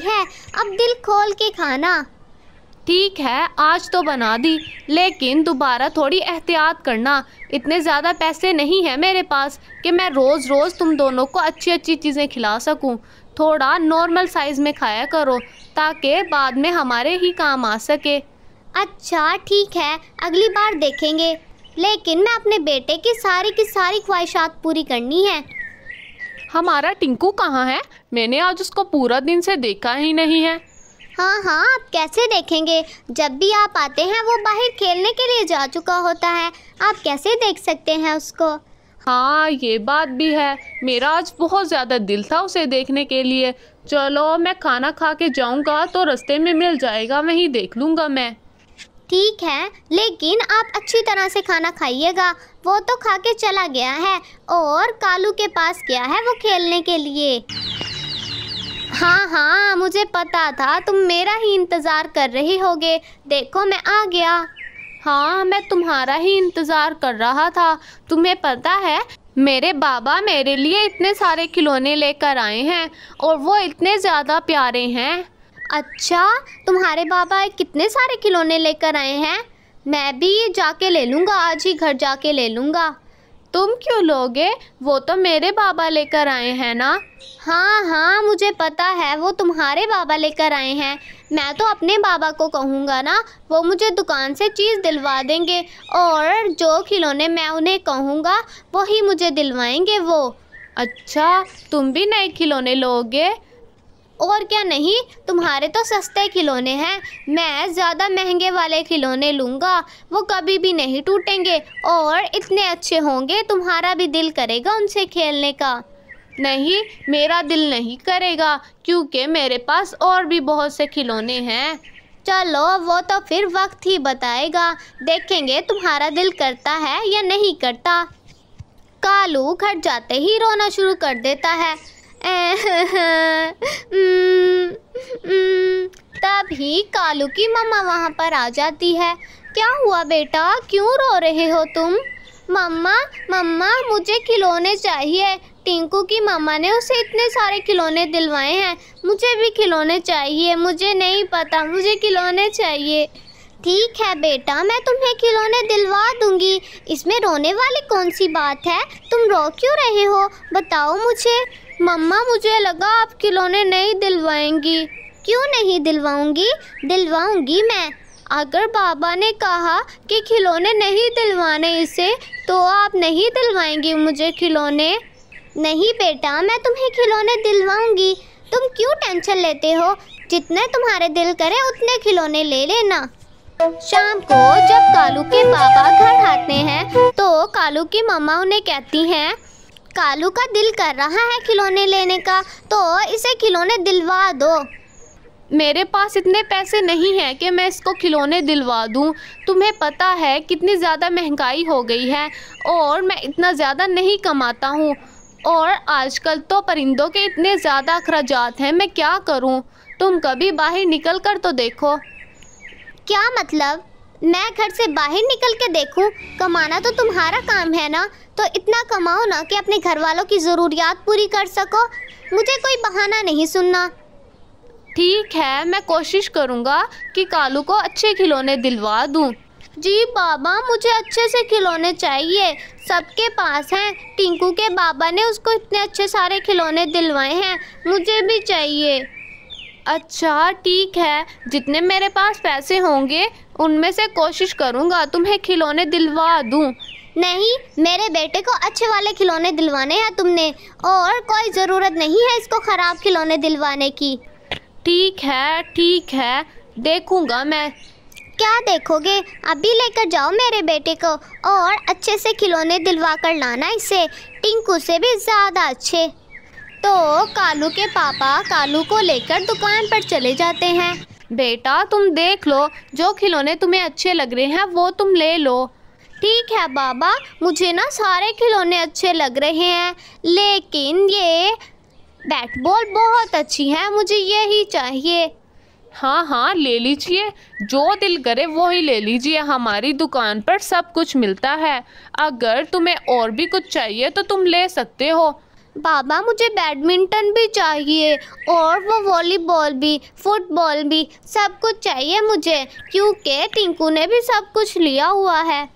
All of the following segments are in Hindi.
है अब दिल खोल के खाना ठीक है आज तो बना दी लेकिन दोबारा थोड़ी एहतियात करना इतने ज़्यादा पैसे नहीं है मेरे पास कि मैं रोज़ रोज़ तुम दोनों को अच्छी अच्छी चीज़ें खिला सकूं। थोड़ा नॉर्मल साइज़ में खाया करो ताकि बाद में हमारे ही काम आ सके अच्छा ठीक है अगली बार देखेंगे लेकिन मैं अपने बेटे की सारी की सारी ख्वाहिशात पूरी करनी है हमारा टिंकू कहाँ है मैंने आज उसको पूरा दिन से देखा ही नहीं है हाँ हाँ आप कैसे देखेंगे जब भी आप आते हैं वो बाहर खेलने के लिए जा चुका होता है आप कैसे देख सकते हैं उसको हाँ ये बात भी है मेरा आज बहुत ज़्यादा दिल था उसे देखने के लिए चलो मैं खाना खा के जाऊँगा तो रस्ते में मिल जाएगा वहीं देख लूँगा मैं ठीक है लेकिन आप अच्छी तरह से खाना खाइएगा वो तो खा के चला गया है और कालू के पास गया है वो खेलने के लिए हाँ हाँ मुझे पता था तुम मेरा ही इंतज़ार कर रही होगे देखो मैं आ गया हाँ मैं तुम्हारा ही इंतज़ार कर रहा था तुम्हें पता है मेरे बाबा मेरे लिए इतने सारे खिलौने लेकर आए हैं और वो इतने ज़्यादा प्यारे हैं अच्छा तुम्हारे बाबा कितने सारे खिलौने लेकर आए हैं मैं भी जाके ले लूँगा आज ही घर जाके ले लूँगा तुम क्यों लोगे वो तो मेरे बाबा लेकर आए हैं ना हाँ हाँ मुझे पता है वो तुम्हारे बाबा लेकर आए हैं मैं तो अपने बाबा को कहूँगा ना वो मुझे दुकान से चीज़ दिलवा देंगे और जो खिलौने मैं उन्हें कहूँगा वही मुझे दिलवाएंगे वो अच्छा तुम भी नए खिलौने लोगे और क्या नहीं तुम्हारे तो सस्ते खिलौने हैं मैं ज़्यादा महंगे वाले खिलौने लूँगा वो कभी भी नहीं टूटेंगे और इतने अच्छे होंगे तुम्हारा भी दिल करेगा उनसे खेलने का नहीं मेरा दिल नहीं करेगा क्योंकि मेरे पास और भी बहुत से खिलौने हैं चलो वो तो फिर वक्त ही बताएगा देखेंगे तुम्हारा दिल करता है या नहीं करता कालू घर जाते ही रोना शुरू कर देता है हम्म, हम्म, तभी कालू की मम्मा वहाँ पर आ जाती है क्या हुआ बेटा क्यों रो रहे हो तुम मम्मा मम्मा मुझे खिलौने चाहिए टिंकू की मम्मा ने उसे इतने सारे खिलौने दिलवाए हैं मुझे भी खिलौने चाहिए मुझे नहीं पता मुझे खिलौने चाहिए ठीक है बेटा मैं तुम्हें खिलौने दिलवा दूंगी इसमें रोने वाली कौन सी बात है तुम रो क्यों रहे हो बताओ मुझे मम्मा मुझे लगा आप खिलौने नहीं दिलवाएंगी क्यों नहीं दिलवाऊंगी दिलवाऊंगी मैं अगर बाबा ने कहा कि खिलौने नहीं दिलवाने इसे तो आप नहीं दिलवाएंगी मुझे खिलौने नहीं बेटा मैं तुम्हें खिलौने दिलवाऊंगी तुम क्यों टेंशन लेते हो जितने तुम्हारे दिल करे उतने खिलौने ले लेना शाम को जब कालू के बाबा घर आते हैं तो कालू की मम्मा उन्हें कहती हैं कालू का दिल कर रहा है खिलौने लेने का तो इसे खिलौने दिलवा दो मेरे पास इतने पैसे नहीं हैं कि मैं इसको खिलौने दिलवा दूं। तुम्हें पता है कितनी ज़्यादा महंगाई हो गई है और मैं इतना ज़्यादा नहीं कमाता हूँ और आजकल तो परिंदों के इतने ज़्यादा अखराज हैं मैं क्या करूँ तुम कभी बाहर निकल कर तो देखो क्या मतलब मैं घर से बाहर निकल के देखूं कमाना तो तुम्हारा काम है ना तो इतना कमाओ ना कि अपने घर वालों की ज़रूरियात पूरी कर सको मुझे कोई बहाना नहीं सुनना ठीक है मैं कोशिश करूँगा कि कालू को अच्छे खिलौने दिलवा दूँ जी बाबा मुझे अच्छे से खिलौने चाहिए सबके पास हैं टिंकू के बाबा ने उसको इतने अच्छे सारे खिलौने दिलवाए हैं मुझे भी चाहिए अच्छा ठीक है जितने मेरे पास पैसे होंगे उनमें से कोशिश करूँगा तुम्हें खिलौने दिलवा दूँ नहीं मेरे बेटे को अच्छे वाले खिलौने दिलवाने हैं तुमने और कोई ज़रूरत नहीं है इसको ख़राब खिलौने दिलवाने की ठीक है ठीक है देखूँगा मैं क्या देखोगे अभी लेकर जाओ मेरे बेटे को और अच्छे से खिलौने दिलवा कर लाना इसे टिंकू से भी ज़्यादा अच्छे तो कालू के पापा कालू को लेकर दुकान पर चले जाते हैं बेटा तुम देख लो जो खिलौने तुम्हें अच्छे लग रहे हैं वो तुम ले लो ठीक है बाबा मुझे ना सारे खिलौने अच्छे लग रहे हैं लेकिन ये बैट बॉल बहुत अच्छी है मुझे ये ही चाहिए हाँ हाँ ले लीजिए जो दिल करे वो ही ले लीजिए हमारी दुकान पर सब कुछ मिलता है अगर तुम्हें और भी कुछ चाहिए तो तुम ले सकते हो बाबा मुझे बैडमिंटन भी चाहिए और वो वॉलीबॉल भी फुटबॉल भी सब कुछ चाहिए मुझे क्योंकि टिंकू ने भी सब कुछ लिया हुआ है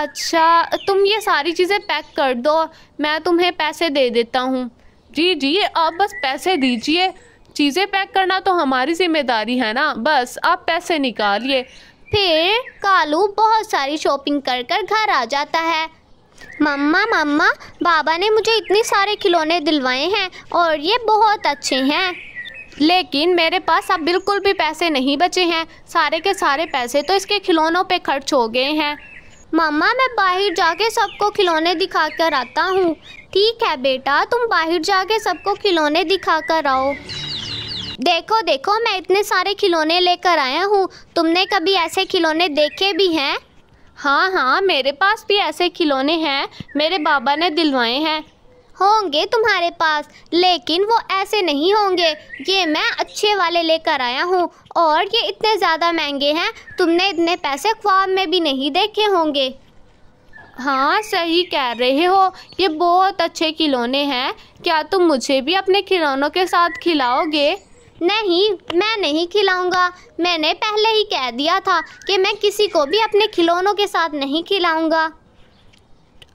अच्छा तुम ये सारी चीज़ें पैक कर दो मैं तुम्हें पैसे दे देता हूँ जी जी आप बस पैसे दीजिए चीज़ें पैक करना तो हमारी जिम्मेदारी है ना बस आप पैसे निकालिए फिर कालू बहुत सारी शॉपिंग कर कर घर आ जाता है मम्मा मम्मा बाबा ने मुझे इतने सारे खिलौने दिलवाए हैं और ये बहुत अच्छे हैं लेकिन मेरे पास अब बिल्कुल भी पैसे नहीं बचे हैं सारे के सारे पैसे तो इसके खिलौनों पे खर्च हो गए हैं मम्मा मैं बाहर जाके सबको खिलौने दिखा कर आता हूँ ठीक है बेटा तुम बाहर जाके सबको खिलौने दिखा कर आओ देखो देखो मैं इतने सारे खिलौने लेकर आया हूँ तुमने कभी ऐसे खिलौने देखे भी हैं हाँ हाँ मेरे पास भी ऐसे खिलौने हैं मेरे बाबा ने दिलवाए हैं होंगे तुम्हारे पास लेकिन वो ऐसे नहीं होंगे ये मैं अच्छे वाले लेकर आया हूँ और ये इतने ज़्यादा महंगे हैं तुमने इतने पैसे ख्वाब में भी नहीं देखे होंगे हाँ सही कह रहे हो ये बहुत अच्छे खिलौने हैं क्या तुम मुझे भी अपने खिलौनों के साथ खिलाओगे नहीं मैं नहीं खिलाऊंगा मैंने पहले ही कह दिया था कि मैं किसी को भी अपने खिलौनों के साथ नहीं खिलाऊंगा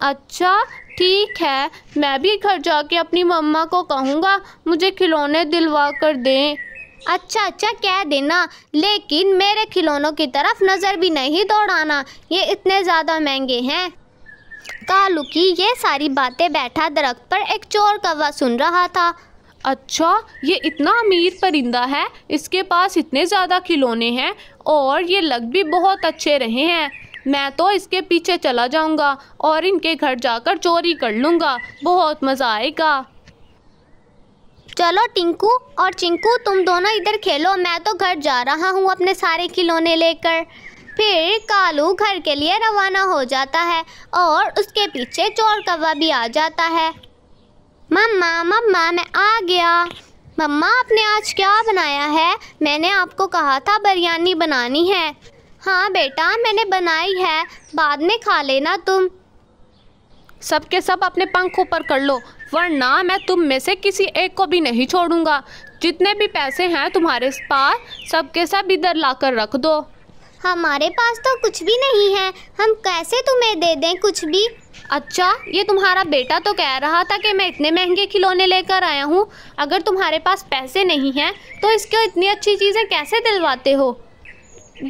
अच्छा ठीक है मैं भी घर जाके अपनी मम्मा को कहूँगा मुझे खिलौने दिलवा कर दें अच्छा अच्छा कह देना लेकिन मेरे खिलौनों की तरफ नज़र भी नहीं दौड़ाना ये इतने ज़्यादा महंगे हैं कालू की ये सारी बातें बैठा दरख्त पर एक चोर कौवा सुन रहा था अच्छा ये इतना अमीर परिंदा है इसके पास इतने ज़्यादा खिलौने हैं और ये लग भी बहुत अच्छे रहे हैं मैं तो इसके पीछे चला जाऊंगा और इनके घर जाकर चोरी कर लूँगा बहुत मज़ा आएगा चलो टिंकू और चिंकू तुम दोनों इधर खेलो मैं तो घर जा रहा हूँ अपने सारे खिलौने लेकर फिर कालू घर के लिए रवाना हो जाता है और उसके पीछे चोर कवा भी आ जाता है मम्मा मम्मा मैं आ गया मम्मा आपने आज क्या बनाया है मैंने आपको कहा था बिरयानी बनानी है हाँ बेटा मैंने बनाई है बाद में खा लेना तुम सब के सब अपने पंख ऊपर कर लो वरना मैं तुम में से किसी एक को भी नहीं छोड़ूंगा जितने भी पैसे हैं तुम्हारे पास सब के सब इधर ला कर रख दो हमारे पास तो कुछ भी नहीं है हम कैसे तुम्हें दे दें कुछ भी अच्छा ये तुम्हारा बेटा तो कह रहा था कि मैं इतने महंगे खिलौने लेकर आया हूँ अगर तुम्हारे पास पैसे नहीं हैं तो इसको इतनी अच्छी चीज़ें कैसे दिलवाते हो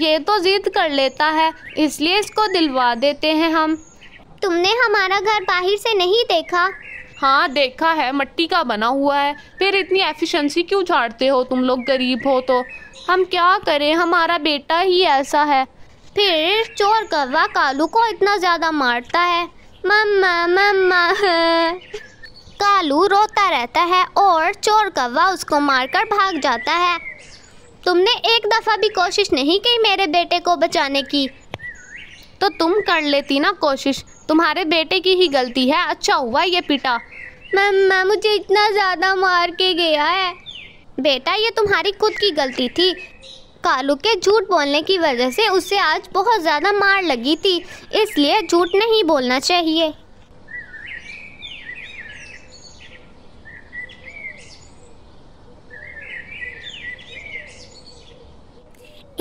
ये तो ज़िद कर लेता है इसलिए इसको दिलवा देते हैं हम तुमने हमारा घर बाहर से नहीं देखा हाँ देखा है मट्टी का बना हुआ है फिर इतनी एफिशिएंसी क्यों झाड़ते हो तुम लोग गरीब हो तो हम क्या करें हमारा बेटा ही ऐसा है फिर चोर कौवा कालू को इतना ज़्यादा मारता है मम्मा मम्मा कालू रोता रहता है और चोर कौवा उसको मारकर भाग जाता है तुमने एक दफ़ा भी कोशिश नहीं की मेरे बेटे को बचाने की तो तुम कर लेती ना कोशिश तुम्हारे बेटे की ही गलती है अच्छा हुआ ये पिटा मम्मा मुझे इतना ज़्यादा मार के गया है बेटा ये तुम्हारी खुद की गलती थी कालू के झूठ बोलने की वजह से उसे आज बहुत ज़्यादा मार लगी थी इसलिए झूठ नहीं बोलना चाहिए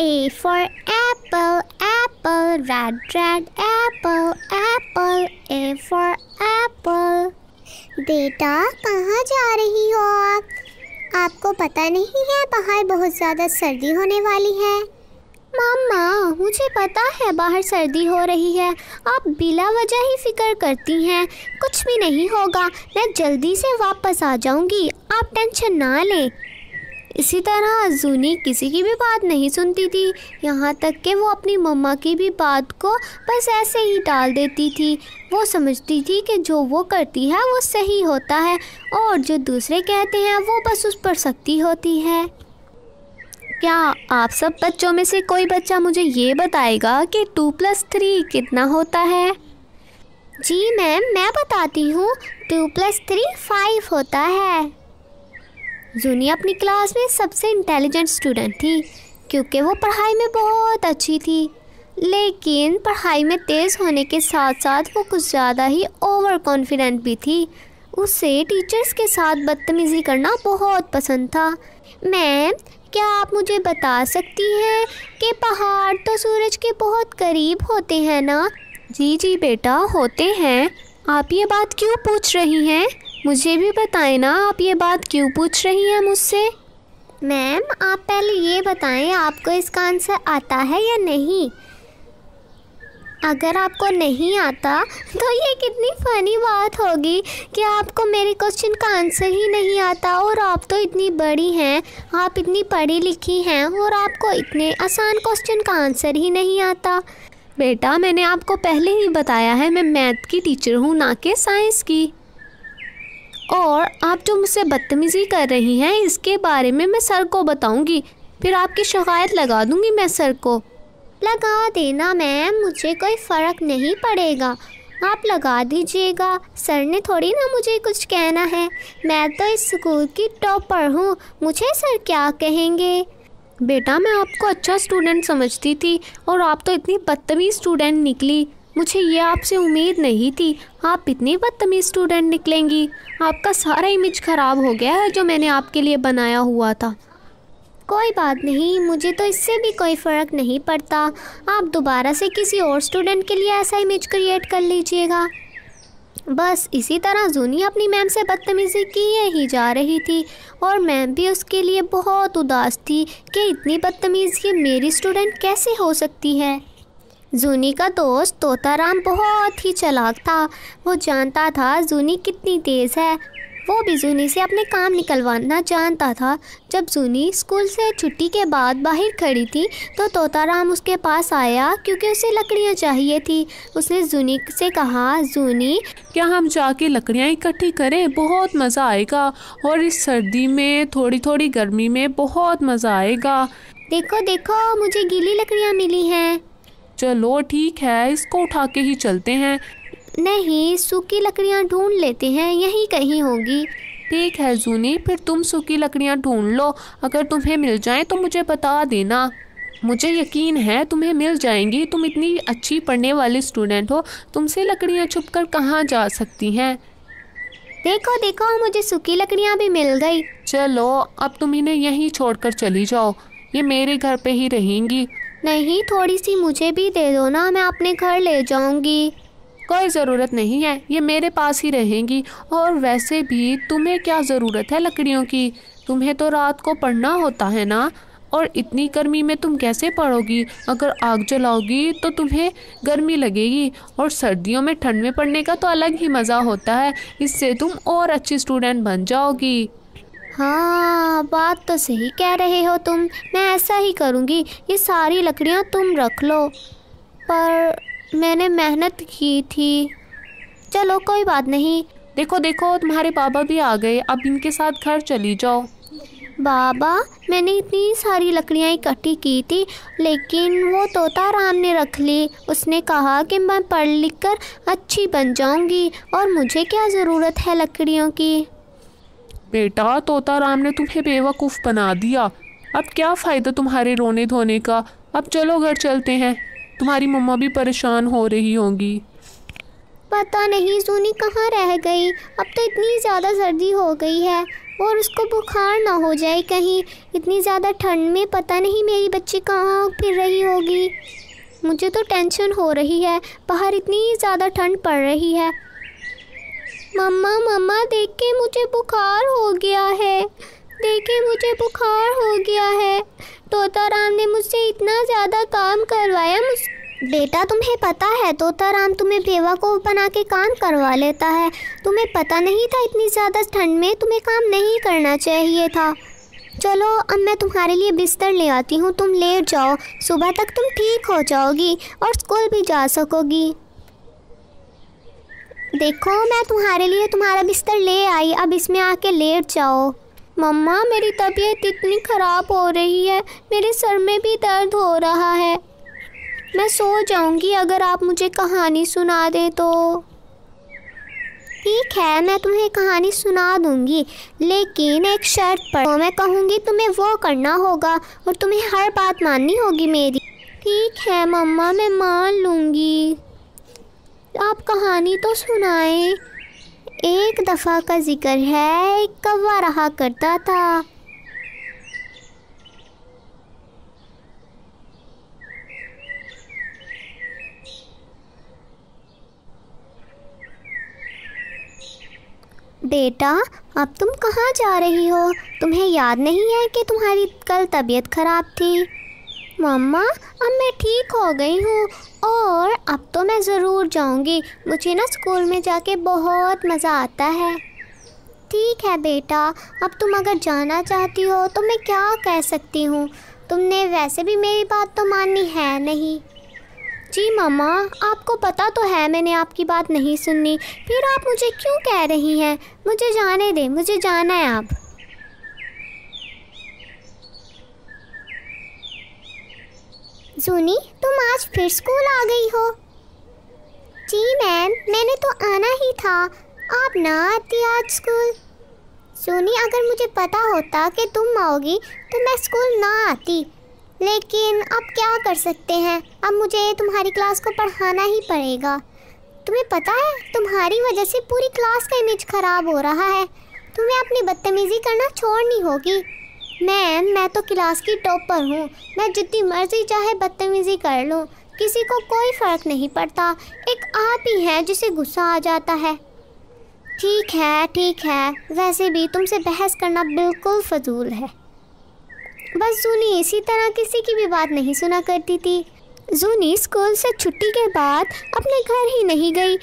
A for apple, apple, red, red apple, apple, A for apple. बेटा कहाँ जा रही हो आप आपको पता नहीं है बाहर बहुत ज़्यादा सर्दी होने वाली है मामा मुझे पता है बाहर सर्दी हो रही है आप बिला वजह ही फिक्र करती हैं कुछ भी नहीं होगा मैं जल्दी से वापस आ जाऊंगी आप टेंशन ना लें इसी तरह जूनी किसी की भी बात नहीं सुनती थी यहाँ तक कि वो अपनी मम्मा की भी बात को बस ऐसे ही टाल देती थी वो समझती थी कि जो वो करती है वो सही होता है और जो दूसरे कहते हैं वो बस उस पर सख्ती होती है क्या आप सब बच्चों में से कोई बच्चा मुझे ये बताएगा कि टू प्लस थ्री कितना होता है जी मैम मैं बताती हूँ टू प्लस थ्री फाइव होता है जूनी अपनी क्लास में सबसे इंटेलिजेंट स्टूडेंट थी क्योंकि वो पढ़ाई में बहुत अच्छी थी लेकिन पढ़ाई में तेज़ होने के साथ साथ वो कुछ ज़्यादा ही ओवर कॉन्फिडेंट भी थी उसे टीचर्स के साथ बदतमीज़ी करना बहुत पसंद था मैम क्या आप मुझे बता सकती हैं कि पहाड़ तो सूरज के बहुत करीब होते हैं ना जी जी बेटा होते हैं आप ये बात क्यों पूछ रही हैं मुझे भी बताएं ना आप ये बात क्यों पूछ रही हैं मुझसे मैम आप पहले ये बताएं आपको इसका आंसर आता है या नहीं अगर आपको नहीं आता तो ये कितनी फ़नी बात होगी कि आपको मेरे क्वेश्चन का आंसर ही नहीं आता और आप तो इतनी बड़ी हैं आप इतनी पढ़ी लिखी हैं और आपको इतने आसान क्वेश्चन का आंसर ही नहीं आता बेटा मैंने आपको पहले ही बताया है मैं मैथ की टीचर हूँ ना कि साइंस की और आप जो मुझसे बदतमीज़ी कर रही हैं इसके बारे में मैं सर को बताऊंगी फिर आपकी शिकायत लगा दूंगी मैं सर को लगा देना मैम मुझे कोई फ़र्क नहीं पड़ेगा आप लगा दीजिएगा सर ने थोड़ी ना मुझे कुछ कहना है मैं तो इस स्कूल की टॉपर हूँ मुझे सर क्या कहेंगे बेटा मैं आपको अच्छा स्टूडेंट समझती थी और आप तो इतनी बदतमीज़ स्टूडेंट निकली मुझे ये आपसे उम्मीद नहीं थी आप इतनी बदतमीज़ स्टूडेंट निकलेंगी आपका सारा इमेज ख़राब हो गया है जो मैंने आपके लिए बनाया हुआ था कोई बात नहीं मुझे तो इससे भी कोई फ़र्क नहीं पड़ता आप दोबारा से किसी और स्टूडेंट के लिए ऐसा इमेज क्रिएट कर लीजिएगा बस इसी तरह जूनी अपनी मैम से बदतमीज़ी किए ही जा रही थी और मैम भी उसके लिए बहुत उदास थी कि इतनी बदतमीज़ी मेरी स्टूडेंट कैसे हो सकती है जूनी का दोस्त तोताराम बहुत ही चलाक था वो जानता था जूनी कितनी तेज़ है वो भी जूनी से अपने काम निकलवाना जानता था जब जूनी स्कूल से छुट्टी के बाद बाहर खड़ी थी तो तोताराम उसके पास आया क्योंकि उसे लकड़ियाँ चाहिए थी उसने जूनी से कहा जूनी क्या हम जाके लकड़ियाँ इकट्ठी करें बहुत मज़ा आएगा और इस सर्दी में थोड़ी थोड़ी गर्मी में बहुत मज़ा आएगा देखो देखो मुझे गीली लकड़ियाँ मिली हैं चलो ठीक है इसको उठा के ही चलते हैं नहीं सूखी लकड़ियाँ ढूंढ लेते हैं यहीं कहीं होगी ठीक है जूनी फिर तुम सूखी लकड़ियाँ ढूंढ लो अगर तुम्हें मिल जाए तो मुझे बता देना मुझे यकीन है तुम्हें मिल जाएंगी तुम इतनी अच्छी पढ़ने वाली स्टूडेंट हो तुमसे लकड़ियाँ छुप कर कहाँ जा सकती हैं देखो देखो मुझे सूखी लकड़ियाँ भी मिल गई चलो अब तुम इन्हें यहीं छोड़कर चली जाओ ये मेरे घर पे ही रहेंगी नहीं थोड़ी सी मुझे भी दे दो ना मैं अपने घर ले जाऊंगी कोई ज़रूरत नहीं है ये मेरे पास ही रहेंगी और वैसे भी तुम्हें क्या ज़रूरत है लकड़ियों की तुम्हें तो रात को पढ़ना होता है ना और इतनी गर्मी में तुम कैसे पढ़ोगी अगर आग जलाओगी तो तुम्हें गर्मी लगेगी और सर्दियों में ठंड में पढ़ने का तो अलग ही मज़ा होता है इससे तुम और अच्छी स्टूडेंट बन जाओगी हाँ बात तो सही कह रहे हो तुम मैं ऐसा ही करूँगी ये सारी लकड़ियाँ तुम रख लो पर मैंने मेहनत की थी चलो कोई बात नहीं देखो देखो तुम्हारे बाबा भी आ गए अब इनके साथ घर चली जाओ बाबा मैंने इतनी सारी लकड़ियाँ इकट्ठी की थी लेकिन वो तोता राम ने रख ली उसने कहा कि मैं पढ़ लिख कर अच्छी बन जाऊँगी और मुझे क्या ज़रूरत है लकड़ियों की बेटा तोता राम ने तुम्हें बेवकूफ़ बना दिया अब क्या फ़ायदा तुम्हारे रोने धोने का अब चलो घर चलते हैं तुम्हारी मम्मा भी परेशान हो रही होंगी पता नहीं सुनी कहाँ रह गई अब तो इतनी ज़्यादा सर्दी हो गई है और उसको बुखार ना हो जाए कहीं इतनी ज़्यादा ठंड में पता नहीं मेरी बच्ची कहाँ फिर रही होगी मुझे तो टेंशन हो रही है बाहर इतनी ज़्यादा ठंड पड़ रही है मम्मा मम्मा के मुझे बुखार हो गया है देखे मुझे बुखार हो गया है तोता राम ने मुझसे इतना ज़्यादा काम करवाया मुझ बेटा तुम्हें पता है तोता राम तुम्हें को बना के काम करवा लेता है तुम्हें पता नहीं था इतनी ज़्यादा ठंड में तुम्हें काम नहीं करना चाहिए था चलो अब मैं तुम्हारे लिए बिस्तर ले आती हूँ तुम लेट जाओ सुबह तक तुम ठीक हो जाओगी और स्कूल भी जा सकोगी देखो मैं तुम्हारे लिए तुम्हारा बिस्तर ले आई अब इसमें आके लेट जाओ मम्मा मेरी तबीयत इतनी ख़राब हो रही है मेरे सर में भी दर्द हो रहा है मैं सो जाऊंगी अगर आप मुझे कहानी सुना दें तो ठीक है मैं तुम्हें कहानी सुना दूंगी लेकिन एक शर्त पर तो मैं कहूँगी तुम्हें वो करना होगा और तुम्हें हर बात माननी होगी मेरी ठीक है मम्मा मैं मान लूँगी आप कहानी तो सुनाएं एक दफ़ा का जिक्र है एक कौवा रहा करता था बेटा अब तुम कहाँ जा रही हो तुम्हें याद नहीं है कि तुम्हारी कल तबीयत खराब थी मम्मा अब मैं ठीक हो गई हूँ और अब तो मैं ज़रूर जाऊँगी मुझे ना स्कूल में जाके बहुत मज़ा आता है ठीक है बेटा अब तुम अगर जाना चाहती हो तो मैं क्या कह सकती हूँ तुमने वैसे भी मेरी बात तो माननी है नहीं जी मामा आपको पता तो है मैंने आपकी बात नहीं सुननी फिर आप मुझे क्यों कह रही हैं मुझे जाने दें मुझे जाना है आप जूनी तुम आज फिर स्कूल आ गई हो जी मैम मैंने तो आना ही था आप ना आती आज स्कूल जूनी अगर मुझे पता होता कि तुम आओगी तो मैं स्कूल ना आती लेकिन अब क्या कर सकते हैं अब मुझे तुम्हारी क्लास को पढ़ाना ही पड़ेगा तुम्हें पता है तुम्हारी वजह से पूरी क्लास का इमेज ख़राब हो रहा है तुम्हें अपनी बदतमीज़ी करना छोड़नी होगी मैम मैं तो क्लास की टॉपर हूँ मैं जितनी मर्जी चाहे बदतमीज़ी कर लूँ किसी को कोई फ़र्क नहीं पड़ता एक आप ही हैं जिसे गुस्सा आ जाता है ठीक है ठीक है वैसे भी तुमसे बहस करना बिल्कुल फजूल है बस जूनी इसी तरह किसी की भी बात नहीं सुना करती थी जूनी स्कूल से छुट्टी के बाद अपने घर ही नहीं गई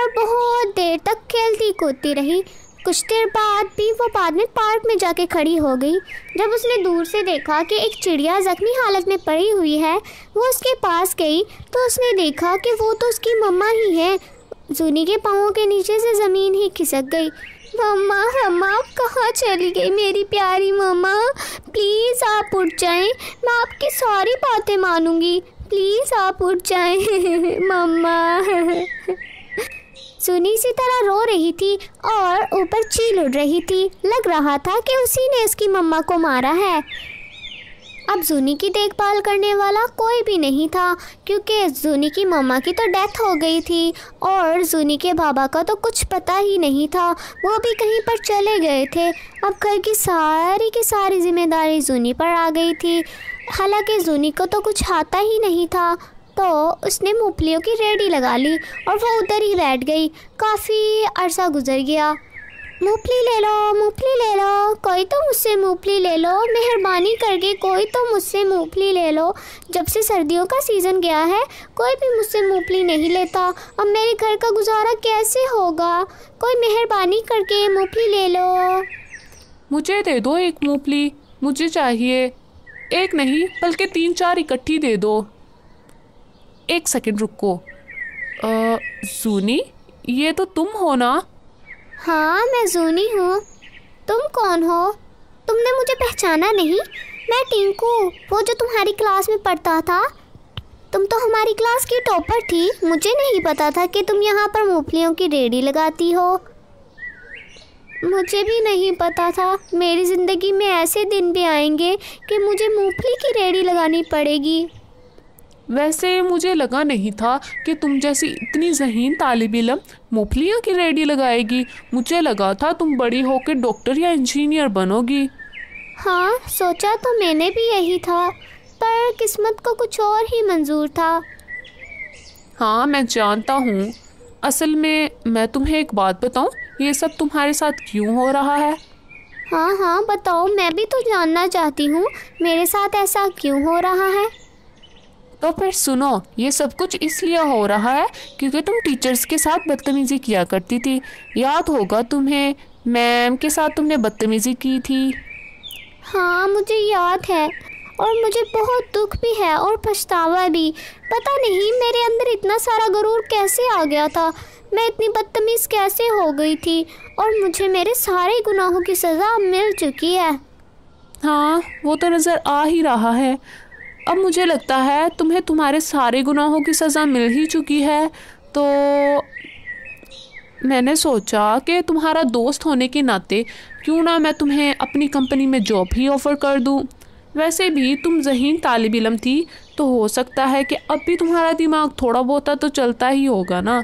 और बहुत देर तक खेलती कूदती रही कुछ देर बाद भी वो बाद में पार्क में जाके खड़ी हो गई जब उसने दूर से देखा कि एक चिड़िया ज़ख्मी हालत में पड़ी हुई है वो उसके पास गई तो उसने देखा कि वो तो उसकी मम्मा ही है जूनी के पाँव के नीचे से ज़मीन ही खिसक गई मम्मा मम्मा आप कहाँ चली गई मेरी प्यारी मम्मा प्लीज़ आप उठ जाएं मैं आपकी सारी बातें मानूंगी प्लीज़ आप उठ जाएं मम्मा सुनी इसी तरह रो रही थी और ऊपर चील उड़ रही थी लग रहा था कि उसी ने उसकी मम्मा को मारा है अब जूनी की देखभाल करने वाला कोई भी नहीं था क्योंकि जूनी की मम्मा की तो डेथ हो गई थी और जूनी के बाबा का तो कुछ पता ही नहीं था वो भी कहीं पर चले गए थे अब घर की सारी की सारी जिम्मेदारी जूनी पर आ गई थी हालांकि जूनी को तो कुछ आता ही नहीं था तो उसने मूंगफलियों की रेडी लगा ली और वो उधर ही बैठ गई काफ़ी अरसा गुजर गया मूंगफली ले लो मूंगफली ले लो कोई तो मुझसे मूंगफली ले लो मेहरबानी करके कोई तो मुझसे मूंगफली ले लो जब से सर्दियों का सीज़न गया है कोई भी मुझसे मूंगफली नहीं लेता अब मेरे घर का गुजारा कैसे होगा कोई मेहरबानी करके मूंगफली ले लो मुझे दे दो एक मूंगफली मुझे चाहिए एक नहीं बल्कि तीन चार इकट्ठी दे दो एक सेकंड रुको जूनी ये तो तुम हो ना हाँ मैं जूनी हूँ तुम कौन हो तुमने मुझे पहचाना नहीं मैं टिंकू वो जो तुम्हारी क्लास में पढ़ता था तुम तो हमारी क्लास की टॉपर थी मुझे नहीं पता था कि तुम यहाँ पर मूंगफलियों की रेडी लगाती हो मुझे भी नहीं पता था मेरी ज़िंदगी में ऐसे दिन भी आएंगे कि मुझे मूंगफली की रेडी लगानी पड़ेगी वैसे मुझे लगा नहीं था कि तुम जैसी इतनी जहीन तालब इलम मुफलियाँ की रेडी लगाएगी मुझे लगा था तुम बड़ी होकर डॉक्टर या इंजीनियर बनोगी हाँ सोचा तो मैंने भी यही था पर किस्मत को कुछ और ही मंजूर था हाँ मैं जानता हूँ असल में मैं तुम्हें एक बात बताऊँ ये सब तुम्हारे साथ क्यों हो रहा है हाँ हाँ बताओ मैं भी तो जानना चाहती हूँ मेरे साथ ऐसा क्यों हो रहा है तो फिर सुनो ये सब कुछ इसलिए हो रहा है क्योंकि तुम टीचर्स के साथ बदतमीज़ी किया करती थी याद होगा तुम्हें मैम के साथ तुमने बदतमीज़ी की थी हाँ मुझे याद है और मुझे बहुत दुख भी है और पछतावा भी पता नहीं मेरे अंदर इतना सारा गरूर कैसे आ गया था मैं इतनी बदतमीज़ कैसे हो गई थी और मुझे मेरे सारे गुनाहों की सज़ा मिल चुकी है हाँ वो तो नज़र आ ही रहा है अब मुझे लगता है तुम्हें तुम्हारे सारे गुनाहों की सज़ा मिल ही चुकी है तो मैंने सोचा कि तुम्हारा दोस्त होने के नाते क्यों ना मैं तुम्हें अपनी कंपनी में जॉब ही ऑफ़र कर दूँ वैसे भी तुम जहीन तालब इलम थी तो हो सकता है कि अब भी तुम्हारा दिमाग थोड़ा बहुत तो चलता ही होगा ना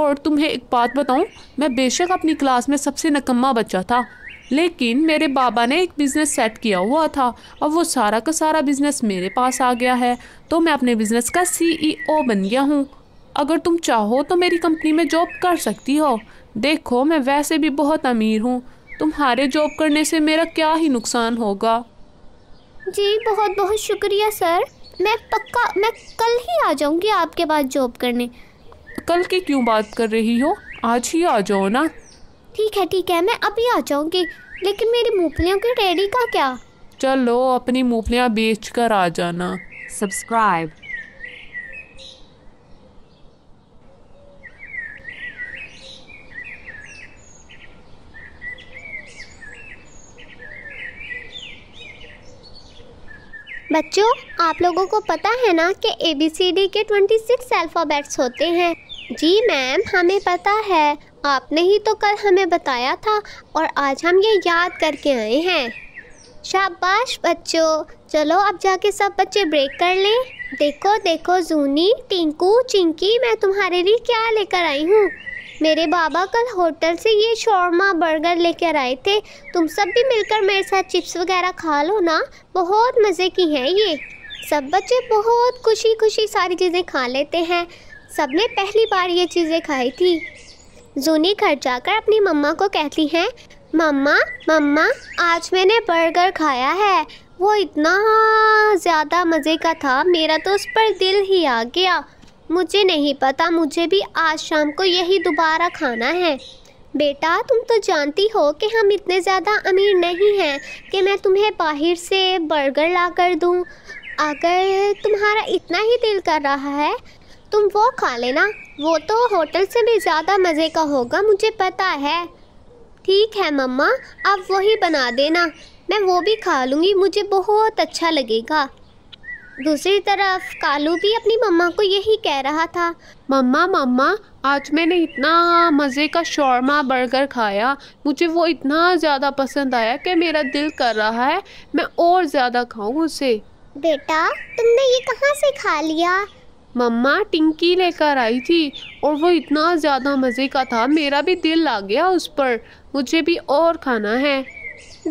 और तुम्हें एक बात बताऊं मैं बेशक अपनी क्लास में सबसे नकम्मा बच्चा था लेकिन मेरे बाबा ने एक बिज़नेस सेट किया हुआ था और वो सारा का सारा बिज़नेस मेरे पास आ गया है तो मैं अपने बिज़नेस का सीईओ e बन गया हूँ अगर तुम चाहो तो मेरी कंपनी में जॉब कर सकती हो देखो मैं वैसे भी बहुत अमीर हूँ तुम्हारे जॉब करने से मेरा क्या ही नुकसान होगा जी बहुत बहुत शुक्रिया सर मैं पक्का मैं कल ही आ जाऊंगी आपके पास जॉब करने कल की क्यों बात कर रही हो आज ही आ जाओ ना ठीक है ठीक है मैं अभी आ जाऊंगी लेकिन मेरी मूंगफलियों की रेडी का क्या चलो अपनी मूंगफलियाँ बेच कर आ जाना सब्सक्राइब बच्चों आप लोगों को पता है ना कि ए बी सी डी के 26 अल्फ़ाबेट्स होते हैं जी मैम हमें पता है आपने ही तो कल हमें बताया था और आज हम ये याद करके आए हैं शाबाश बच्चों चलो अब जाके सब बच्चे ब्रेक कर लें देखो देखो जूनी टिंकू चिंकी मैं तुम्हारे लिए क्या लेकर आई हूँ मेरे बाबा कल होटल से ये शौरमा बर्गर लेकर आए थे तुम सब भी मिलकर मेरे साथ चिप्स वगैरह खा लो ना बहुत मज़े की हैं ये सब बच्चे बहुत खुशी खुशी सारी चीज़ें खा लेते हैं सब ने पहली बार ये चीज़ें खाई थी जूनी घर जाकर अपनी मम्मा को कहती हैं मम्मा मम्मा आज मैंने बर्गर खाया है वो इतना ज़्यादा मज़े का था मेरा तो उस पर दिल ही आ गया मुझे नहीं पता मुझे भी आज शाम को यही दोबारा खाना है बेटा तुम तो जानती हो कि हम इतने ज़्यादा अमीर नहीं हैं कि मैं तुम्हें बाहर से बर्गर ला कर दूँ अगर तुम्हारा इतना ही दिल कर रहा है तुम वो खा लेना वो तो होटल से भी ज़्यादा मज़े का होगा मुझे पता है ठीक है मम्मा आप वही बना देना मैं वो भी खा लूँगी मुझे बहुत अच्छा लगेगा दूसरी तरफ कालू भी अपनी मम्मा को यही कह रहा था मम्मा मम्मा आज मैंने इतना मज़े का शौरमा बर्गर खाया मुझे वो इतना ज़्यादा पसंद आया कि मेरा दिल कर रहा है मैं और ज़्यादा खाऊँ उसे बेटा तुमने ये कहाँ से खा लिया मम्मा टिंकी लेकर आई थी और वो इतना ज़्यादा मज़े का था मेरा भी दिल आ गया उस पर मुझे भी और खाना है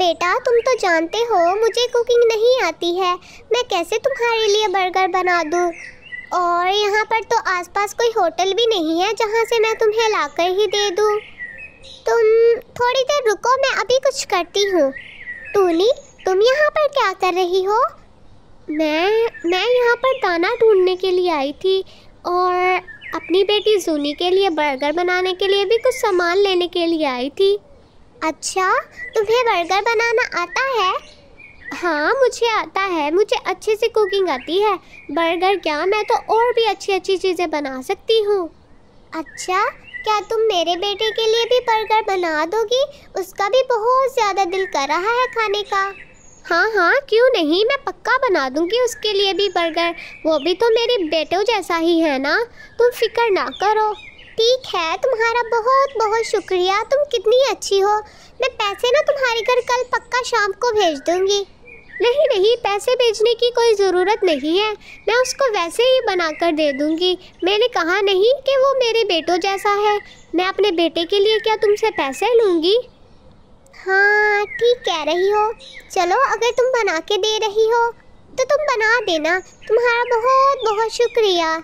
बेटा तुम तो जानते हो मुझे कुकिंग नहीं आती है मैं कैसे तुम्हारे लिए बर्गर बना दूँ और यहाँ पर तो आसपास कोई होटल भी नहीं है जहाँ से मैं तुम्हें कर ही दे दूँ तुम थोड़ी देर रुको मैं अभी कुछ करती हूँ टूनी तुम यहाँ पर क्या कर रही हो मैं मैं यहाँ पर दाना ढूंढने के लिए आई थी और अपनी बेटी जूनी के लिए बर्गर बनाने के लिए भी कुछ सामान लेने के लिए आई थी अच्छा तुम्हें बर्गर बनाना आता है हाँ मुझे आता है मुझे अच्छे से कुकिंग आती है बर्गर क्या मैं तो और भी अच्छी अच्छी चीज़ें बना सकती हूँ अच्छा क्या तुम मेरे बेटे के लिए भी बर्गर बना दोगी उसका भी बहुत ज़्यादा दिल कर रहा है खाने का हाँ हाँ क्यों नहीं मैं पक्का बना दूंगी उसके लिए भी बर्गर वो भी तो मेरे बेटे जैसा ही है ना तुम फिक्र ना करो ठीक है तुम्हारा बहुत बहुत शुक्रिया तुम कितनी अच्छी हो मैं पैसे ना तुम्हारे घर कल पक्का शाम को भेज दूंगी नहीं नहीं पैसे भेजने की कोई ज़रूरत नहीं है मैं उसको वैसे ही बना कर दे दूंगी मैंने कहा नहीं कि वो मेरे बेटों जैसा है मैं अपने बेटे के लिए क्या तुमसे पैसे लूँगी हाँ ठीक कह रही हो चलो अगर तुम बना के दे रही हो तो तुम बना देना तुम्हारा बहुत बहुत शुक्रिया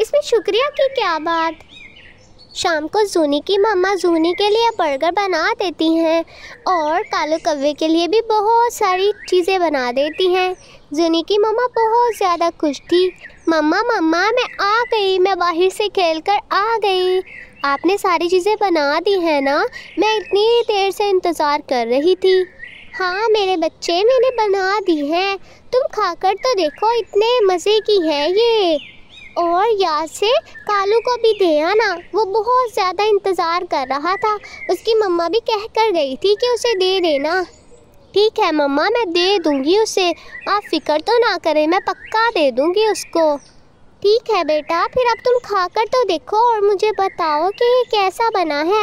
इसमें शुक्रिया की क्या बात शाम को जूनी की मामा जूनी के लिए बर्गर बना देती हैं और कालू कव्वे के लिए भी बहुत सारी चीज़ें बना देती हैं जूनी की मामा बहुत ज़्यादा खुश थी मामा मामा मैं आ गई मैं बाहर से खेल कर आ गई आपने सारी चीज़ें बना दी हैं ना मैं इतनी देर से इंतज़ार कर रही थी हाँ मेरे बच्चे मैंने बना दी हैं तुम खाकर तो देखो इतने मज़े की है ये और याद से कालू को भी दे आना वो बहुत ज़्यादा इंतज़ार कर रहा था उसकी मम्मा भी कह कर गई थी कि उसे दे देना ठीक है मम्मा मैं दे दूँगी उसे आप फिक्र तो ना करें मैं पक्का दे दूँगी उसको ठीक है बेटा फिर अब तुम खा कर तो देखो और मुझे बताओ कि ये कैसा बना है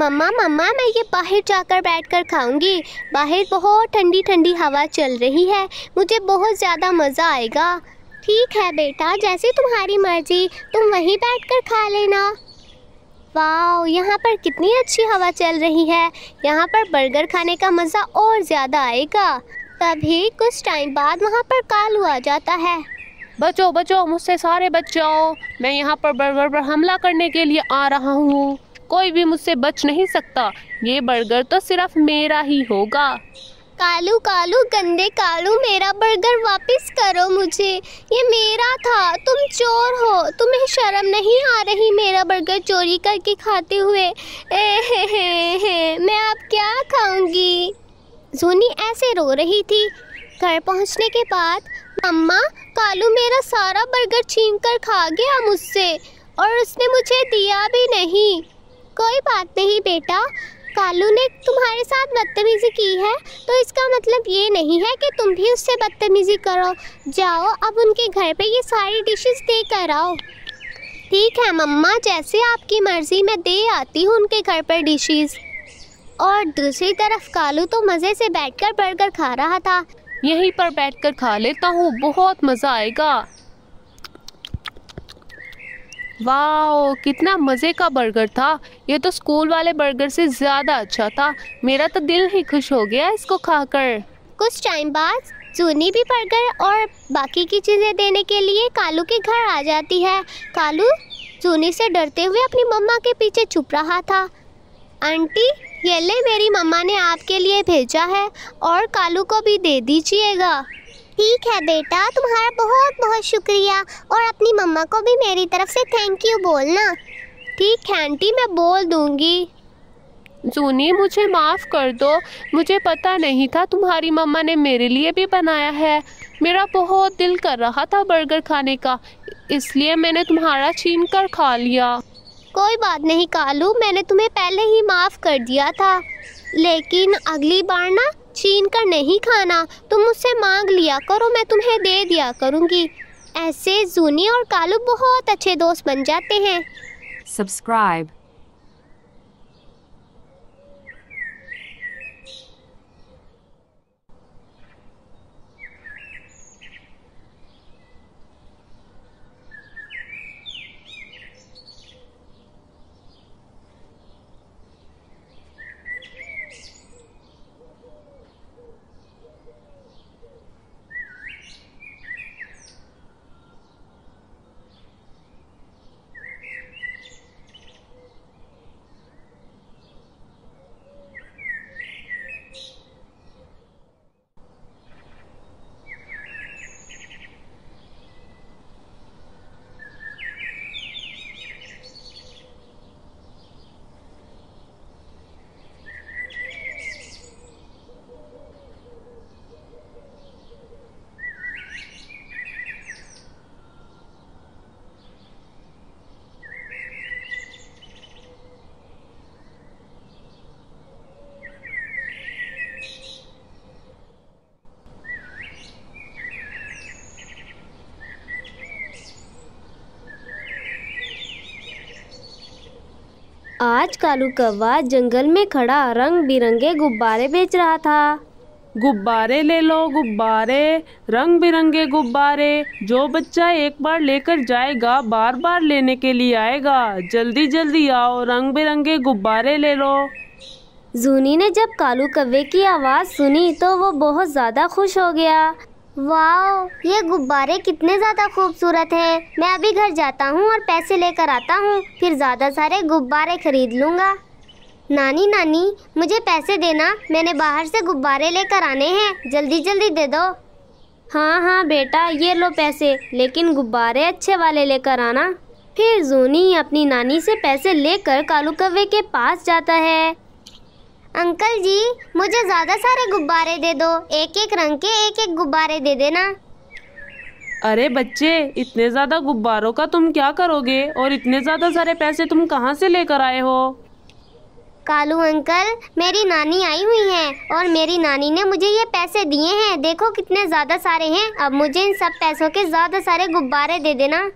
मम्मा मम्मा मैं ये बाहर जाकर बैठकर खाऊंगी बाहर बहुत ठंडी ठंडी हवा चल रही है मुझे बहुत ज़्यादा मज़ा आएगा ठीक है बेटा जैसी तुम्हारी मर्जी तुम वहीं बैठकर खा लेना वाह यहाँ पर कितनी अच्छी हवा चल रही है यहाँ पर बर्गर खाने का मज़ा और ज़्यादा आएगा तभी कुछ टाइम बाद वहाँ पर कालू आ जाता है बचो बचो मुझसे सारे बच जाओ मैं यहाँ पर बर्गर पर हमला करने के लिए आ रहा हूँ कोई भी मुझसे बच नहीं सकता ये बर्गर तो सिर्फ मेरा ही होगा कालू कालू गंदे कालू मेरा बर्गर वापस करो मुझे ये मेरा था तुम चोर हो तुम्हें शर्म नहीं आ रही मेरा बर्गर चोरी करके खाते हुए ए हे हे हे, मैं अब क्या खाऊंगी जोनी ऐसे रो रही थी घर पहुंचने के बाद अम्मा कालू मेरा सारा बर्गर छीन कर खा गया मुझसे और उसने मुझे दिया भी नहीं कोई बात नहीं बेटा कालू ने तुम्हारे साथ बदतमीज़ी की है तो इसका मतलब ये नहीं है कि तुम भी उससे बदतमीज़ी करो जाओ अब उनके घर पे ये सारी डिशेस दे कर आओ ठीक है मम्मा जैसे आपकी मर्ज़ी मैं दे आती हूँ उनके घर पर डिशेस और दूसरी तरफ कालू तो मज़े से बैठकर बर्गर खा रहा था यहीं पर बैठकर खा लेता हूँ बहुत मज़ा आएगा वाह कितना मज़े का बर्गर था ये तो स्कूल वाले बर्गर से ज़्यादा अच्छा था मेरा तो दिल ही खुश हो गया इसको खाकर कुछ टाइम बाद चूनी भी बर्गर और बाकी की चीज़ें देने के लिए कालू के घर आ जाती है कालू चूनी से डरते हुए अपनी मम्मा के पीछे छुप रहा था आंटी ये ले मेरी मम्मा ने आपके लिए भेजा है और कालू को भी दे दीजिएगा ठीक है बेटा तुम्हारा बहुत बहुत शुक्रिया और अपनी मम्मा को भी मेरी तरफ से थैंक यू बोलना ठीक है आंटी मैं बोल दूँगी जूनी मुझे माफ़ कर दो मुझे पता नहीं था तुम्हारी मम्मा ने मेरे लिए भी बनाया है मेरा बहुत दिल कर रहा था बर्गर खाने का इसलिए मैंने तुम्हारा छीन कर खा लिया कोई बात नहीं कालू मैंने तुम्हें पहले ही माफ़ कर दिया था लेकिन अगली बार ना छीन कर नहीं खाना तुम मुझसे मांग लिया करो मैं तुम्हें दे दिया करूँगी ऐसे जूनी और कालू बहुत अच्छे दोस्त बन जाते हैं सब्सक्राइब आज कालू कौवा जंगल में खड़ा रंग बिरंगे गुब्बारे बेच रहा था गुब्बारे ले लो गुब्बारे रंग बिरंगे गुब्बारे जो बच्चा एक बार लेकर जाएगा बार बार लेने के लिए आएगा जल्दी जल्दी आओ रंग बिरंगे गुब्बारे ले लो जूनी ने जब कालू कव्वे की आवाज़ सुनी तो वो बहुत ज़्यादा खुश हो गया वाओ ये गुब्बारे कितने ज़्यादा खूबसूरत हैं मैं अभी घर जाता हूँ और पैसे लेकर आता हूँ फिर ज़्यादा सारे गुब्बारे खरीद लूँगा नानी नानी मुझे पैसे देना मैंने बाहर से गुब्बारे लेकर आने हैं जल्दी जल्दी दे दो हाँ हाँ बेटा ये लो पैसे लेकिन गुब्बारे अच्छे वाले लेकर आना फिर जूनी अपनी नानी से पैसे लेकर कालू कव्वे के पास जाता है अंकल जी मुझे ज़्यादा सारे गुब्बारे दे दो एक एक रंग के एक एक गुब्बारे दे देना अरे बच्चे इतने ज़्यादा गुब्बारों का तुम क्या करोगे और इतने ज़्यादा सारे पैसे तुम कहाँ से लेकर आए हो कालू अंकल मेरी नानी आई हुई है और मेरी नानी ने मुझे ये पैसे दिए हैं देखो कितने ज़्यादा सारे हैं अब मुझे इन सब पैसों के ज़्यादा सारे गुब्बारे दे देना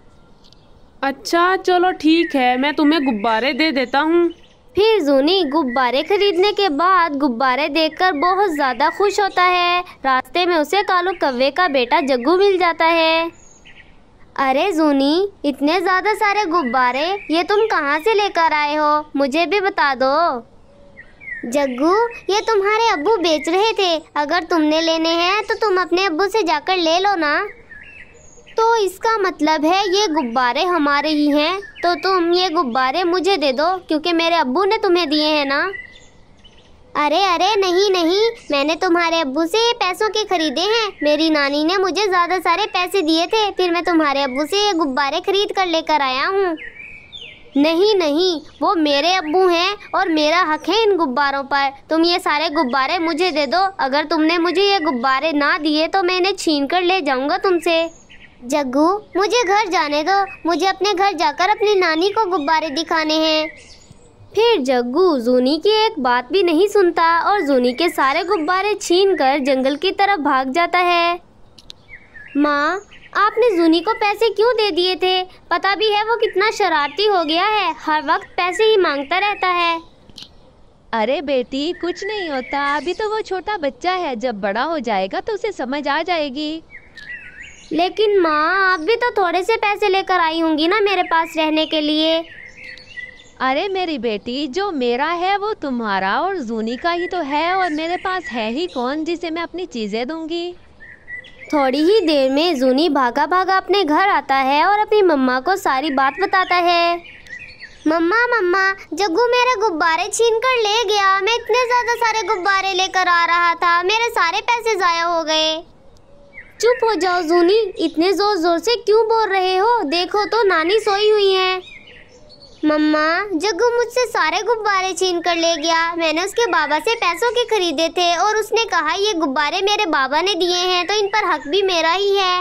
अच्छा चलो ठीक है मैं तुम्हें गुब्बारे दे देता हूँ फिर जूनी गुब्बारे खरीदने के बाद गुब्बारे देखकर बहुत ज़्यादा खुश होता है रास्ते में उसे कालू कव्वे का बेटा जग्गू मिल जाता है अरे जूनी इतने ज़्यादा सारे गुब्बारे ये तुम कहाँ से लेकर आए हो मुझे भी बता दो जग्गू ये तुम्हारे अब्बू बेच रहे थे अगर तुमने लेने हैं तो तुम अपने अब्बू से जाकर ले लो ना तो इसका मतलब है ये गुब्बारे हमारे ही हैं तो तुम ये गुब्बारे मुझे दे दो क्योंकि मेरे अब्बू ने तुम्हें दिए हैं ना अरे अरे नहीं नहीं मैंने तुम्हारे अब्बू से ये पैसों के खरीदे हैं मेरी नानी ने मुझे ज़्यादा सारे पैसे दिए थे फिर मैं तुम्हारे अब्बू से ये गुब्बारे खरीद कर लेकर आया हूँ नहीं नहीं वो मेरे अब्बू हैं और मेरा हक है इन गुब्बारों पर तुम ये सारे गुब्बारे मुझे दे दो अगर तुमने मुझे ये गुब्बारे ना दिए तो मैं इन्हें छीन कर ले जाऊँगा तुमसे जग्गू मुझे घर जाने दो मुझे अपने घर जाकर अपनी नानी को गुब्बारे दिखाने हैं फिर जग्गू जूनी की एक बात भी नहीं सुनता और जूनी के सारे गुब्बारे छीनकर जंगल की तरफ भाग जाता है माँ आपने जूनी को पैसे क्यों दे दिए थे पता भी है वो कितना शरारती हो गया है हर वक्त पैसे ही मांगता रहता है अरे बेटी कुछ नहीं होता अभी तो वो छोटा बच्चा है जब बड़ा हो जाएगा तो उसे समझ आ जाएगी लेकिन माँ आप भी तो थोड़े से पैसे लेकर आई होंगी ना मेरे पास रहने के लिए अरे मेरी बेटी जो मेरा है वो तुम्हारा और जूनी का ही तो है और मेरे पास है ही कौन जिसे मैं अपनी चीज़ें दूंगी थोड़ी ही देर में जूनी भागा भागा अपने घर आता है और अपनी मम्मा को सारी बात बताता है मम्मा मम्मा जग्गू मेरे गुब्बारे छीन कर ले गया मैं इतने ज़्यादा सारे गुब्बारे लेकर आ रहा था मेरे सारे पैसे ज़ाया हो गए चुप हो जाओ जूनी इतने जोर जोर से क्यों बोल रहे हो देखो तो नानी सोई हुई है मम्मा जग्गू मुझसे सारे गुब्बारे छीन कर ले गया मैंने उसके बाबा से पैसों के खरीदे थे और उसने कहा ये गुब्बारे मेरे बाबा ने दिए हैं तो इन पर हक भी मेरा ही है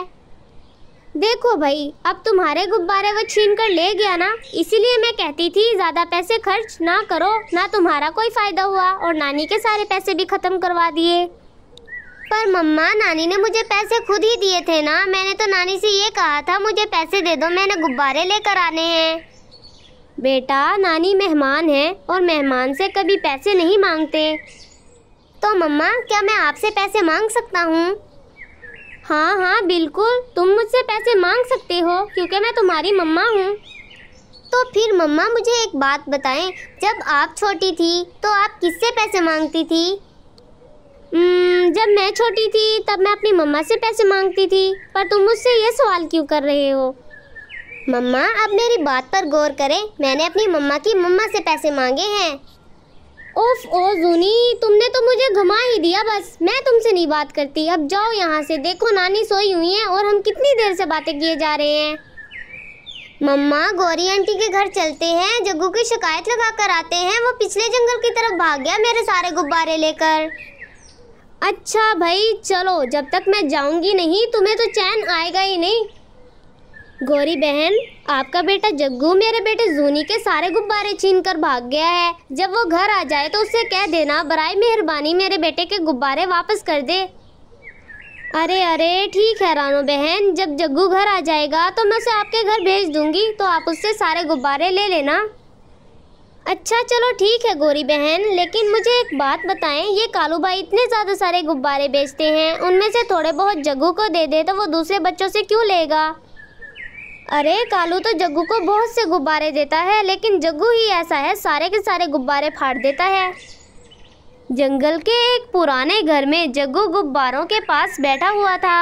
देखो भाई अब तुम्हारे गुब्बारे वो छीन कर ले गया ना इसीलिए मैं कहती थी ज़्यादा पैसे खर्च ना करो ना तुम्हारा कोई फ़ायदा हुआ और नानी के सारे पैसे भी ख़त्म करवा दिए पर मम्मा नानी ने मुझे पैसे खुद ही दिए थे ना मैंने तो नानी से ये कहा था मुझे पैसे दे दो मैंने गुब्बारे लेकर आने हैं बेटा नानी मेहमान है और मेहमान से कभी पैसे नहीं मांगते तो मम्मा क्या मैं आपसे पैसे मांग सकता हूँ हाँ हाँ बिल्कुल तुम मुझसे पैसे मांग सकते हो क्योंकि मैं तुम्हारी मम्मा हूँ तो फिर मम्मा मुझे एक बात बताएं जब आप छोटी थी तो आप किससे पैसे मांगती थी हम्म, जब मैं छोटी थी तब मैं अपनी मम्मा से पैसे मांगती थी पर तुम मुझसे ये सवाल क्यों कर रहे हो मम्मा आप मेरी बात पर गौर करें मैंने अपनी मम्मा की मम्मा से पैसे मांगे हैं ओफ ओ जूनी तुमने तो मुझे घुमा ही दिया बस मैं तुमसे नहीं बात करती अब जाओ यहाँ से देखो नानी सोई हुई है और हम कितनी देर से बातें किए जा रहे हैं मम्मा गौरी आंटी के घर चलते हैं जग्गू की शिकायत लगा कर आते हैं वो पिछले जंगल की तरफ भाग गया मेरे सारे गुब्बारे लेकर अच्छा भाई चलो जब तक मैं जाऊंगी नहीं तुम्हें तो चैन आएगा ही नहीं गौरी बहन आपका बेटा जग्गू मेरे बेटे जूनी के सारे गुब्बारे छीन कर भाग गया है जब वो घर आ जाए तो उससे कह देना बरए मेहरबानी मेरे बेटे के गुब्बारे वापस कर दे अरे अरे ठीक है रानो बहन जब जग्गू घर आ जाएगा तो मैं उसे आपके घर भेज दूंगी तो आप उससे सारे गुब्बारे ले लेना अच्छा चलो ठीक है गोरी बहन लेकिन मुझे एक बात बताएं ये कालू भाई इतने ज़्यादा सारे गुब्बारे बेचते हैं उनमें से थोड़े बहुत जग्गू को दे दे तो वो दूसरे बच्चों से क्यों लेगा अरे कालू तो जग्गू को बहुत से गुब्बारे देता है लेकिन जग्गू ही ऐसा है सारे के सारे गुब्बारे फाड़ देता है जंगल के एक पुराने घर में जग्गू गुब्बारों के पास बैठा हुआ था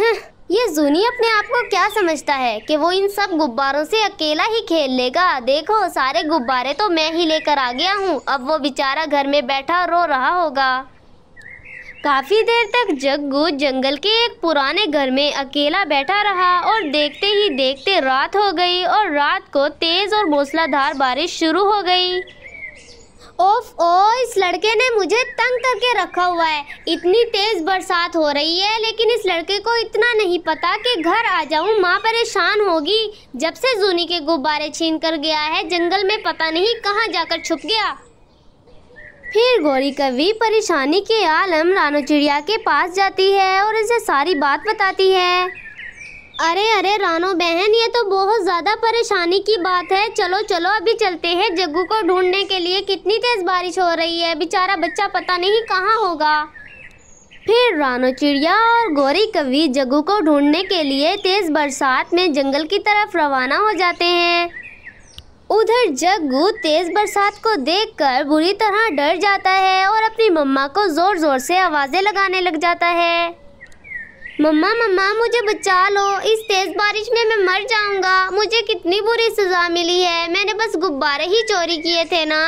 हम्म, ये जूनी अपने आप को क्या समझता है कि वो इन सब गुब्बारों से अकेला ही खेल लेगा देखो सारे गुब्बारे तो मैं ही लेकर आ गया हूँ अब वो बेचारा घर में बैठा रो रहा होगा काफ़ी देर तक जग्गू जंगल के एक पुराने घर में अकेला बैठा रहा और देखते ही देखते रात हो गई और रात को तेज़ और मूसलाधार बारिश शुरू हो गई ओफ ओ इस लड़के ने मुझे तंग करके रखा हुआ है इतनी तेज बरसात हो रही है लेकिन इस लड़के को इतना नहीं पता कि घर आ जाऊं माँ परेशान होगी जब से जूनी के गुब्बारे छीन कर गया है जंगल में पता नहीं कहाँ जाकर छुप गया फिर गौरी कवि परेशानी के आलम रानो चिड़िया के पास जाती है और उसे सारी बात बताती है अरे अरे रानो बहन ये तो बहुत ज़्यादा परेशानी की बात है चलो चलो अभी चलते हैं जग्गू को ढूंढने के लिए कितनी तेज़ बारिश हो रही है बेचारा बच्चा पता नहीं कहाँ होगा फिर रानो चिड़िया और गौरी कवि जग्गू को ढूंढने के लिए तेज़ बरसात में जंगल की तरफ रवाना हो जाते हैं उधर जग्गू तेज़ बरसात को देखकर बुरी तरह डर जाता है और अपनी मम्मा को ज़ोर ज़ोर से आवाज़ें लगाने लग जाता है मम्मा मम्मा मुझे बचा लो इस तेज बारिश में मैं मर जाऊंगा मुझे कितनी बुरी सजा मिली है मैंने बस गुब्बारे ही चोरी किए थे ना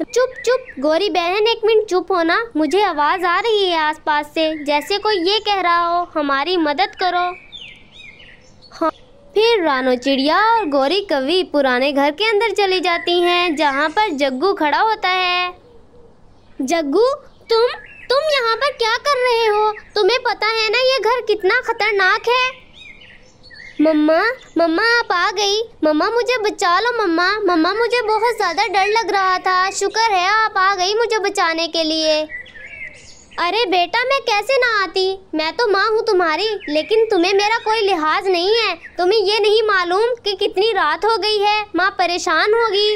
चुप चुप गोरी बहन एक मिनट चुप होना मुझे आवाज आ रही है आसपास से जैसे कोई ये कह रहा हो हमारी मदद करो हाँ फिर रानो चिड़िया और गोरी कवि पुराने घर के अंदर चली जाती हैं जहाँ पर जग्गू खड़ा होता है जग्गू तुम तुम यहाँ पर क्या कर रहे हो तुम्हें पता ये घर कितना खतरनाक है मम्मा मम्मा आप आ गई मम्मा मुझे बचा लो मम्मा मम्मा मुझे बहुत ज़्यादा डर लग रहा था शुक्र है आप आ गई मुझे बचाने के लिए अरे बेटा मैं कैसे ना आती मैं तो माँ हूँ तुम्हारी लेकिन तुम्हें मेरा कोई लिहाज नहीं है तुम्हें ये नहीं मालूम कि कितनी रात हो गई है माँ परेशान होगी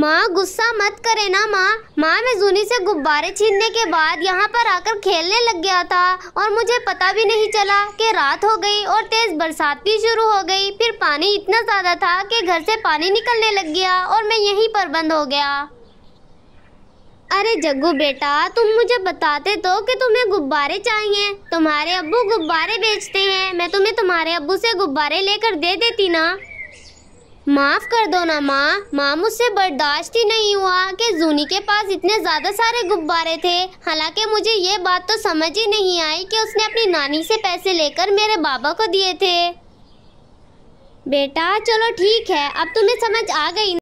माँ गुस्सा मत करे ना माँ माँ मैं जूनी से गुब्बारे छीनने के बाद यहाँ पर आकर खेलने लग गया था और मुझे पता भी नहीं चला कि रात हो गई और तेज बरसात भी शुरू हो गई फिर पानी इतना ज़्यादा था कि घर से पानी निकलने लग गया और मैं यहीं पर बंद हो गया अरे जग्गू बेटा तुम मुझे बताते तो कि तुम्हें गुब्बारे चाहिए तुम्हारे अब्बू गुब्बारे बेचते हैं मैं तुम्हें तुम्हारे अब्बू से गुब्बारे लेकर दे देती ना माफ़ कर दो ना माँ माँ मुझसे बर्दाश्त ही नहीं हुआ कि जूनी के पास इतने ज़्यादा सारे गुब्बारे थे हालांकि मुझे ये बात तो समझ ही नहीं आई कि उसने अपनी नानी से पैसे लेकर मेरे बाबा को दिए थे बेटा चलो ठीक है अब तुम्हें समझ आ गई